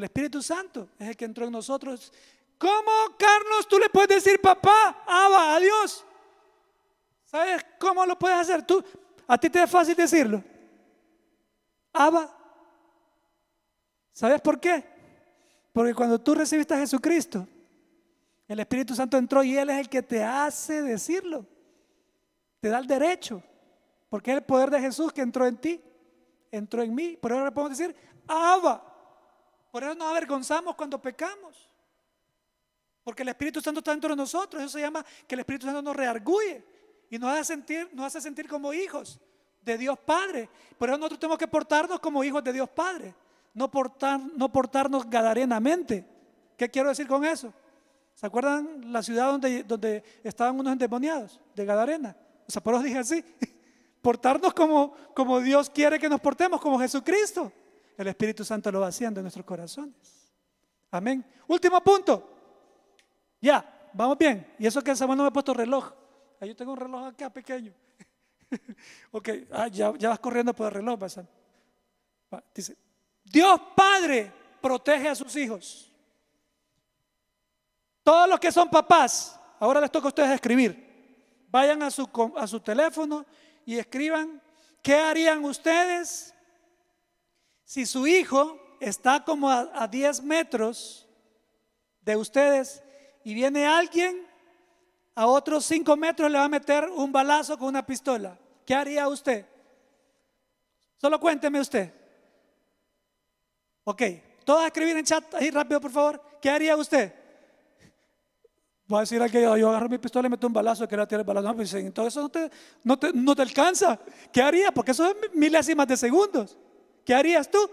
el Espíritu Santo es el que entró en nosotros. ¿Cómo, Carlos, tú le puedes decir papá, Aba, a Dios? ¿Sabes cómo lo puedes hacer tú? A ti te es fácil decirlo. Abba. ¿Sabes por qué? Porque cuando tú recibiste a Jesucristo, el Espíritu Santo entró y Él es el que te hace decirlo. Te da el derecho. Porque es el poder de Jesús que entró en ti, entró en mí. Por eso le podemos decir, Abba. Por eso nos avergonzamos cuando pecamos. Porque el Espíritu Santo está dentro de nosotros. Eso se llama que el Espíritu Santo nos rearguye y nos hace sentir, nos hace sentir como hijos de Dios Padre. Por eso nosotros tenemos que portarnos como hijos de Dios Padre. No, portar, no portarnos gadarenamente. ¿Qué quiero decir con eso? ¿Se acuerdan la ciudad donde, donde estaban unos endemoniados? De Gadarena. O sea, por eso dije así. Portarnos como, como Dios quiere que nos portemos, como Jesucristo el Espíritu Santo lo va haciendo en nuestros corazones. Amén. Último punto. Ya, vamos bien. Y eso que Samuel no me ha puesto reloj. Ahí yo tengo un reloj acá pequeño. ok, ah, ya, vas corriendo por el reloj, Dice, Dios Padre protege a sus hijos. Todos los que son papás, ahora les toca a ustedes escribir. Vayan a su, a su teléfono y escriban qué harían ustedes si su hijo está como a, 10 metros de ustedes y viene alguien, a otros 5 metros le va a meter un balazo con una pistola, ¿qué haría usted? Solo cuénteme usted. Ok, todos a escribir en chat ahí rápido, por favor. ¿Qué haría usted? Va a decir al que ah, yo, agarro mi pistola y meto un balazo, que la tiene el balazo. No, pues, entonces eso no te, no, no te alcanza. ¿Qué haría? Porque eso es milésimas de segundos. ¿Qué harías tú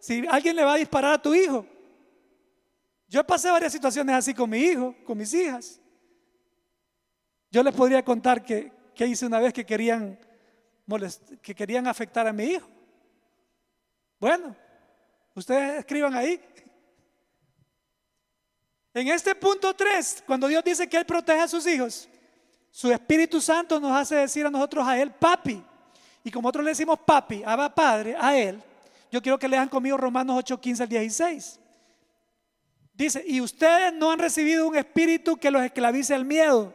si alguien le va a disparar a tu hijo? Yo pasé varias situaciones así con mi hijo, con mis hijas. Yo les podría contar que, que hice una vez que querían, que querían afectar a mi hijo. Bueno, ustedes escriban ahí. En este punto 3, cuando Dios dice que Él protege a sus hijos, su Espíritu Santo nos hace decir a nosotros a Él, papi. Y como otros le decimos papi, aba padre, a Él, yo quiero que lean conmigo Romanos 8, 15 al 16. Dice, y ustedes no han recibido un espíritu que los esclavice al miedo.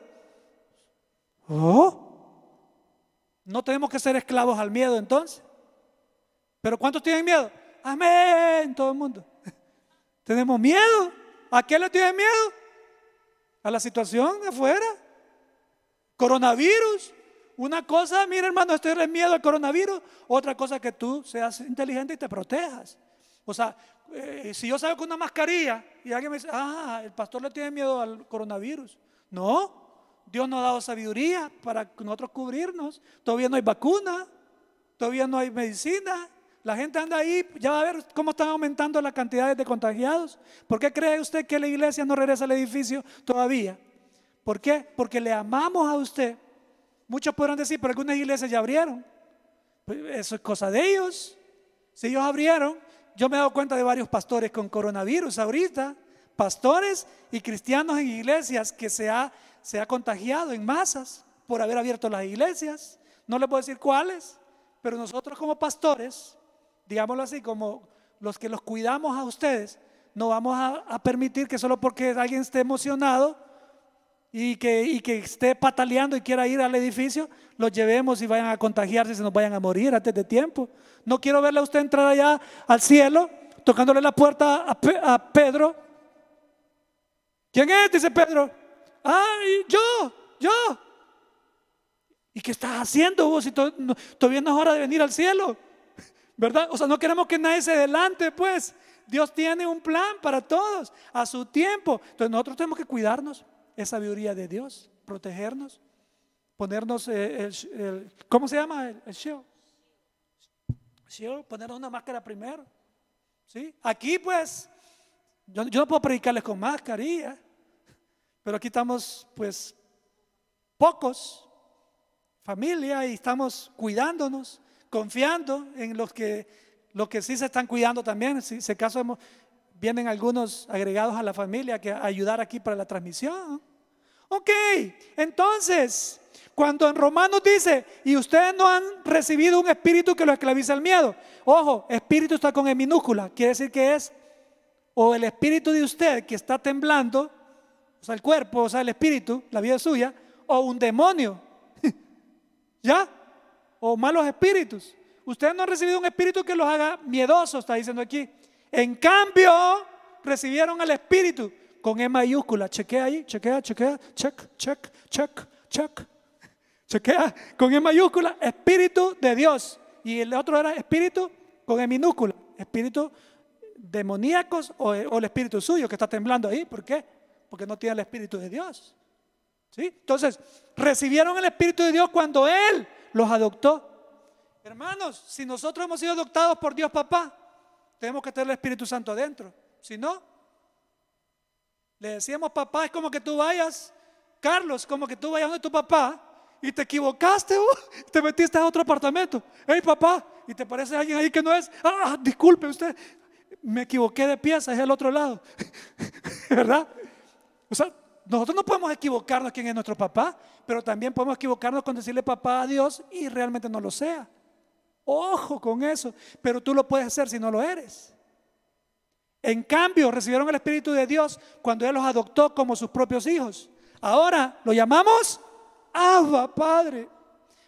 ¿Oh? No tenemos que ser esclavos al miedo entonces. ¿Pero cuántos tienen miedo? Amén, todo el mundo. Tenemos miedo. ¿A qué le tienen miedo? A la situación afuera. Coronavirus una cosa, mire hermano, estoy es miedo al coronavirus. Otra cosa que tú seas inteligente y te protejas. O sea, eh, si yo salgo con una mascarilla y alguien me dice, ah, el pastor le tiene miedo al coronavirus. No, Dios nos ha dado sabiduría para nosotros cubrirnos. Todavía no hay vacuna, todavía no hay medicina. La gente anda ahí, ya va a ver cómo están aumentando las cantidades de contagiados. ¿Por qué cree usted que la iglesia no regresa al edificio todavía? ¿Por qué? Porque le amamos a usted Muchos podrán decir, pero algunas iglesias ya abrieron. Pues, eso es cosa de ellos. Si ellos abrieron, yo me he dado cuenta de varios pastores con coronavirus ahorita, pastores y cristianos en iglesias que se ha, se ha contagiado en masas por haber abierto las iglesias. No les puedo decir cuáles, pero nosotros como pastores, digámoslo así, como los que los cuidamos a ustedes, no vamos a permitir que solo porque alguien esté emocionado, y que, que esté pataleando y quiera ir al edificio, los llevemos y vayan a contagiarse, Y se nos vayan a morir antes de tiempo. No quiero verle a usted entrar allá al cielo, tocándole la puerta a, Pedro. ¿Quién es? Dice Pedro. Ay, yo, yo. ¿Y qué estás haciendo vos si todavía no es hora de venir al cielo? ¿Verdad? O sea, no queremos que nadie se adelante, pues. Dios tiene un plan para todos, a su tiempo. Entonces nosotros tenemos que cuidarnos es sabiduría de Dios, protegernos, ponernos eh, el, ¿cómo se llama? El, el shield. ponernos una máscara primero. ¿sí? Aquí pues, yo, no puedo predicarles con mascarilla, pero aquí estamos pues pocos, familia, y estamos cuidándonos, confiando en los que, los que sí se están cuidando también. Si, se caso hemos, vienen algunos agregados a la familia que ayudar aquí para la transmisión. Ok, entonces, cuando en Romanos dice, y ustedes no han recibido un espíritu que lo esclaviza el miedo, ojo, espíritu está con E minúscula, quiere decir que es, o el espíritu de usted que está temblando, o sea, el cuerpo, o sea, el espíritu, la vida suya, o un demonio, ¿ya? O malos espíritus. Ustedes no han recibido un espíritu que los haga miedosos, está diciendo aquí, en cambio, recibieron al Espíritu con E mayúscula. Chequea ahí, chequea, chequea, check, check, check, check. Chequea con E mayúscula, Espíritu de Dios. Y el otro era Espíritu con E minúscula. Espíritu demoníacos o, el Espíritu suyo que está temblando ahí. ¿Por qué? Porque no tiene el Espíritu de Dios. ¿Sí? Entonces, recibieron el Espíritu de Dios cuando Él los adoptó. Hermanos, si nosotros hemos sido adoptados por Dios Papá, tenemos que tener el Espíritu Santo adentro. Si no, le decíamos, papá, es como que tú vayas, Carlos, como que tú vayas donde tu papá y te equivocaste, uh, te metiste a otro apartamento. Hey, papá, y te parece alguien ahí que no es. Ah, disculpe usted, me equivoqué de pieza, es el otro lado. ¿Verdad? O sea, nosotros no podemos equivocarnos quién es nuestro papá, pero también podemos equivocarnos con decirle papá a Dios y realmente no lo sea. Ojo con eso, pero tú lo puedes hacer si no lo eres. En cambio, recibieron el Espíritu de Dios cuando Él los adoptó como sus propios hijos. Ahora lo llamamos Abba, Padre.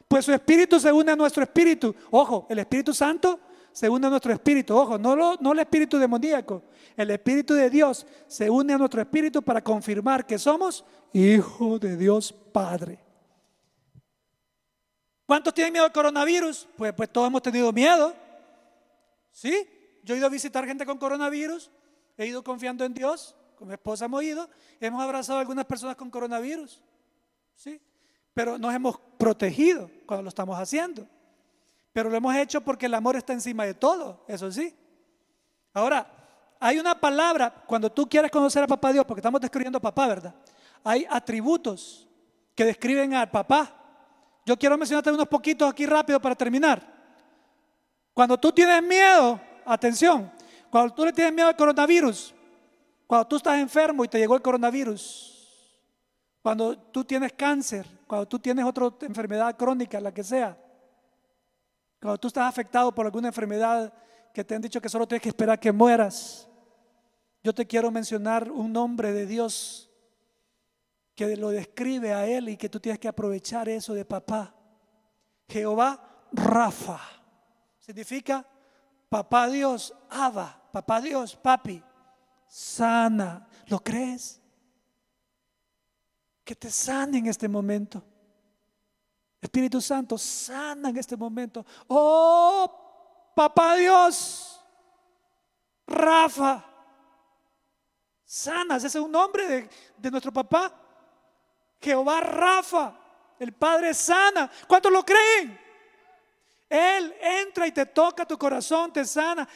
Pues su Espíritu se une a nuestro Espíritu. Ojo, el Espíritu Santo se une a nuestro Espíritu. Ojo, no, lo, no el Espíritu demoníaco. El Espíritu de Dios se une a nuestro Espíritu para confirmar que somos hijo de Dios Padre. ¿Cuántos tienen miedo al coronavirus? Pues, pues todos hemos tenido miedo. ¿Sí? Yo he ido a visitar gente con coronavirus, he ido confiando en Dios, con mi esposa hemos ido, hemos abrazado a algunas personas con coronavirus. ¿Sí? Pero nos hemos protegido cuando lo estamos haciendo. Pero lo hemos hecho porque el amor está encima de todo, eso sí. Ahora, hay una palabra, cuando tú quieres conocer a papá Dios, porque estamos describiendo a papá, ¿verdad? Hay atributos que describen al papá. Yo quiero mencionarte unos poquitos aquí rápido para terminar. Cuando tú tienes miedo, atención, cuando tú le tienes miedo al coronavirus, cuando tú estás enfermo y te llegó el coronavirus, cuando tú tienes cáncer, cuando tú tienes otra enfermedad crónica, la que sea, cuando tú estás afectado por alguna enfermedad que te han dicho que solo tienes que esperar que mueras, yo te quiero mencionar un nombre de Dios que lo describe a él y que tú tienes que aprovechar eso de papá. Jehová Rafa. Significa papá Dios, Abba, papá Dios, papi, sana. ¿Lo crees? Que te sane en este momento. Espíritu Santo, sana en este momento. Oh, papá Dios, Rafa, sanas. Ese es un nombre de, de nuestro papá. Jehová Rafa, el Padre sana. ¿Cuántos lo creen? Él entra y te toca tu corazón, te sana.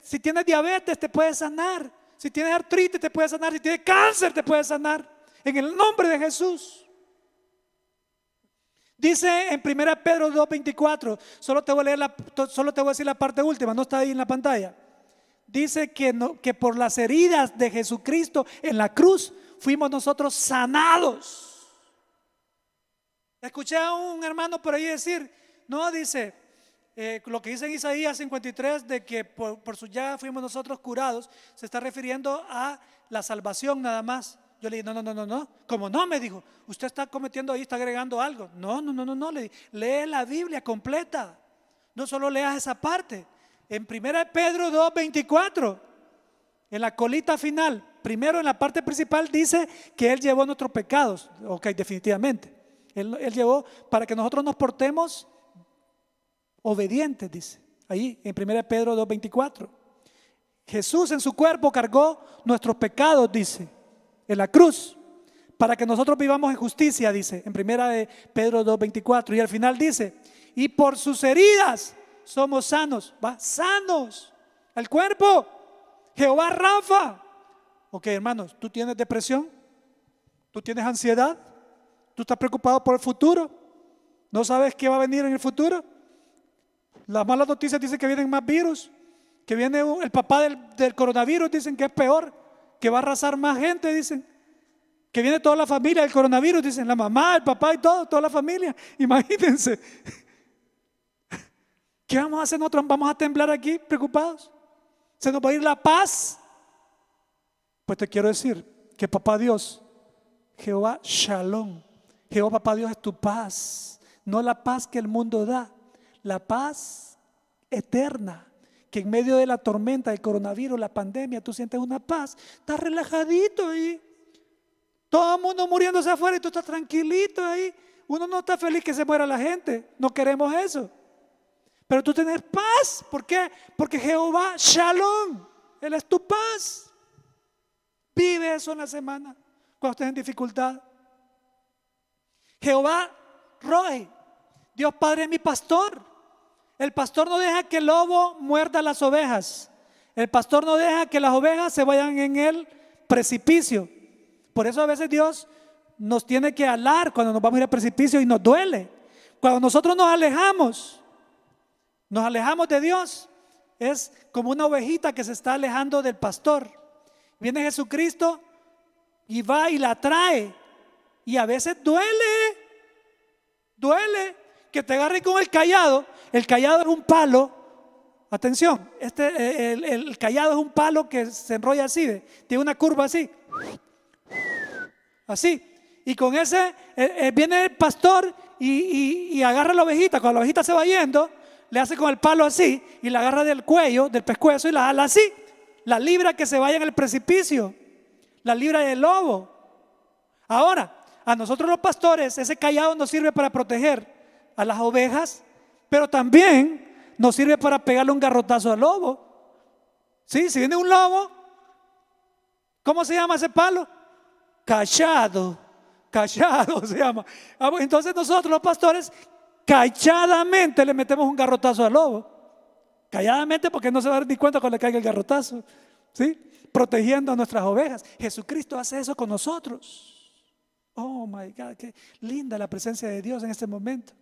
si tienes diabetes, te puede sanar. Si tienes artritis, te puede sanar. Si tienes cáncer, te puede sanar. En el nombre de Jesús. Dice en 1 Pedro 2.24, solo te voy a solo te voy decir la parte última, no está ahí en la pantalla. Dice que, que por las heridas de Jesucristo en la cruz fuimos nosotros sanados. Escuché a un hermano por ahí decir, no, dice, eh, lo que dice en Isaías 53 de que por, su ya fuimos nosotros curados, se está refiriendo a la salvación nada más. Yo le dije, no, no, no, no, no. Como no, me dijo, usted está cometiendo ahí, está agregando algo. No, no, no, no, no. Le lee la Biblia completa. No solo leas esa parte. En 1 Pedro 2, 24, en la colita final, primero en la parte principal dice que Él llevó nuestros pecados. Ok, definitivamente. Él, llevó para que nosotros nos portemos obedientes, dice. Ahí en 1 Pedro 2.24. Jesús en su cuerpo cargó nuestros pecados, dice, en la cruz, para que nosotros vivamos en justicia, dice, en 1 Pedro 2.24. Y al final dice, y por sus heridas somos sanos, va, sanos. El cuerpo, Jehová Rafa, Ok, hermanos, ¿tú tienes depresión? ¿Tú tienes ansiedad? ¿Tú estás preocupado por el futuro? ¿No sabes qué va a venir en el futuro? Las malas noticias dicen que vienen más virus, que viene el papá del, coronavirus, dicen que es peor, que va a arrasar más gente, dicen que viene toda la familia del coronavirus, dicen la mamá, el papá y todo, toda la familia. Imagínense. ¿Qué vamos a hacer nosotros? ¿Vamos a temblar aquí preocupados? ¿Se nos va a ir la paz? Pues te quiero decir que papá Dios, Jehová Shalom, Jehová papá Dios es tu paz, no la paz que el mundo da, la paz eterna, que en medio de la tormenta, el coronavirus, la pandemia, tú sientes una paz, estás relajadito ahí. Todo el mundo muriéndose afuera y tú estás tranquilito ahí. Uno no está feliz que se muera la gente. No queremos eso. Pero tú tienes paz. ¿Por qué? Porque Jehová, Shalom, Él es tu paz eso en la semana, cuando estés en dificultad. Jehová Roe, Dios Padre es mi pastor. El pastor no deja que el lobo muerda las ovejas. El pastor no deja que las ovejas se vayan en el precipicio. Por eso a veces Dios nos tiene que alar cuando nos vamos a ir al precipicio y nos duele. Cuando nosotros nos alejamos, nos alejamos de Dios, es como una ovejita que se está alejando del pastor. Viene Jesucristo y va y la trae. Y a veces duele, duele que te agarre con el callado. El callado es un palo. Atención, este, el, callado es un palo que se enrolla así, tiene una curva así. Así. Y con ese eh, eh, viene el pastor y, agarra la ovejita. Cuando la ovejita se va yendo, le hace con el palo así y la agarra del cuello, del pescuezo y la ala así. La libra que se vaya en el precipicio. La libra del lobo. Ahora, a nosotros los pastores, ese callado nos sirve para proteger a las ovejas, pero también nos sirve para pegarle un garrotazo al lobo. ¿Sí? Si viene un lobo, ¿cómo se llama ese palo? Callado, Cachado se llama. Ah, entonces nosotros los pastores, cachadamente le metemos un garrotazo al lobo calladamente porque no se va a dar ni cuenta cuando le caiga el garrotazo, ¿sí? Protegiendo a nuestras ovejas. Jesucristo hace eso con nosotros. Oh my God, qué linda la presencia de Dios en este momento.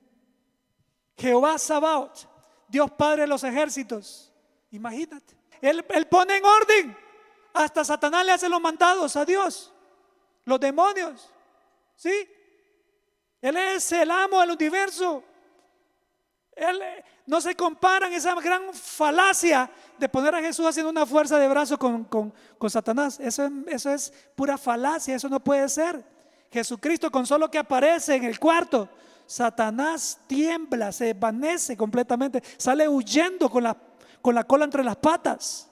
Jehová Sabaoth, Dios Padre de los ejércitos. Imagínate, él, pone en orden. Hasta Satanás le hace los mandados a Dios, los demonios. ¿Sí? Él es el amo del universo. Él, no se comparan esa gran falacia de poner a Jesús haciendo una fuerza de brazo con, Satanás. Eso, eso es pura falacia, eso no puede ser. Jesucristo con solo que aparece en el cuarto, Satanás tiembla, se desvanece completamente, sale huyendo con la, con la cola entre las patas.